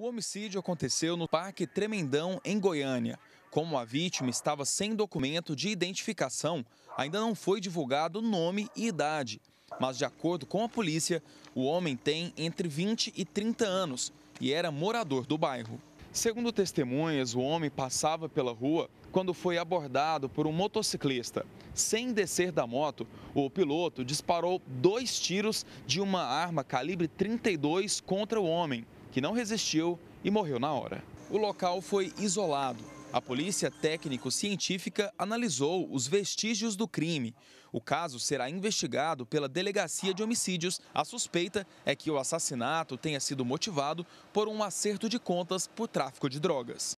O homicídio aconteceu no Parque Tremendão, em Goiânia. Como a vítima estava sem documento de identificação, ainda não foi divulgado nome e idade. Mas, de acordo com a polícia, o homem tem entre 20 e 30 anos e era morador do bairro. Segundo testemunhas, o homem passava pela rua quando foi abordado por um motociclista. Sem descer da moto, o piloto disparou dois tiros de uma arma calibre 32 contra o homem que não resistiu e morreu na hora. O local foi isolado. A polícia técnico-científica analisou os vestígios do crime. O caso será investigado pela Delegacia de Homicídios. A suspeita é que o assassinato tenha sido motivado por um acerto de contas por tráfico de drogas.